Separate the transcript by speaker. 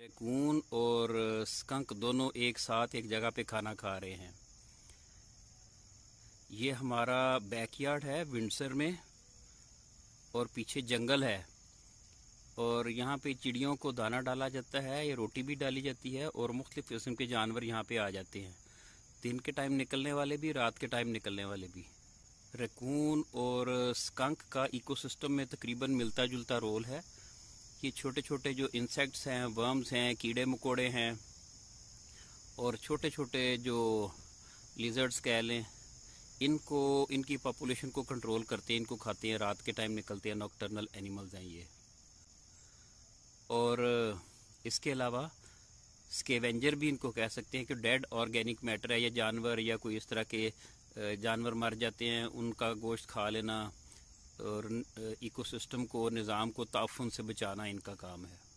Speaker 1: रेकून और स्कंक दोनों एक साथ एक जगह पे खाना खा रहे हैं ये हमारा बैकयार्ड है विंडसर में और पीछे जंगल है और यहाँ पे चिड़ियों को दाना डाला जाता है या रोटी भी डाली जाती है और मुख्तफ किस्म के जानवर यहाँ पे आ जाते हैं दिन के टाइम निकलने वाले भी रात के टाइम निकलने वाले भी रेकून और स्कंक का इकोसिस्टम में तकरीबन मिलता जुलता रोल है ये छोटे छोटे जो इंसेक्ट्स हैं वर्म्स हैं कीड़े मकोड़े हैं और छोटे छोटे जो लिजर्ड्स कह लें इनको इनकी पॉपुलेशन को कंट्रोल करते हैं इनको खाते हैं रात के टाइम निकलते हैं नॉकटर्नल एनिमल्स हैं ये और इसके अलावा स्केवेंजर भी इनको कह सकते हैं कि डेड ऑर्गेनिक मैटर है या जानवर या कोई इस तरह के जानवर मर जाते हैं उनका गोश्त खा लेना और इकोसिस्टम को और निज़ाम को ताफुन से बचाना इनका काम है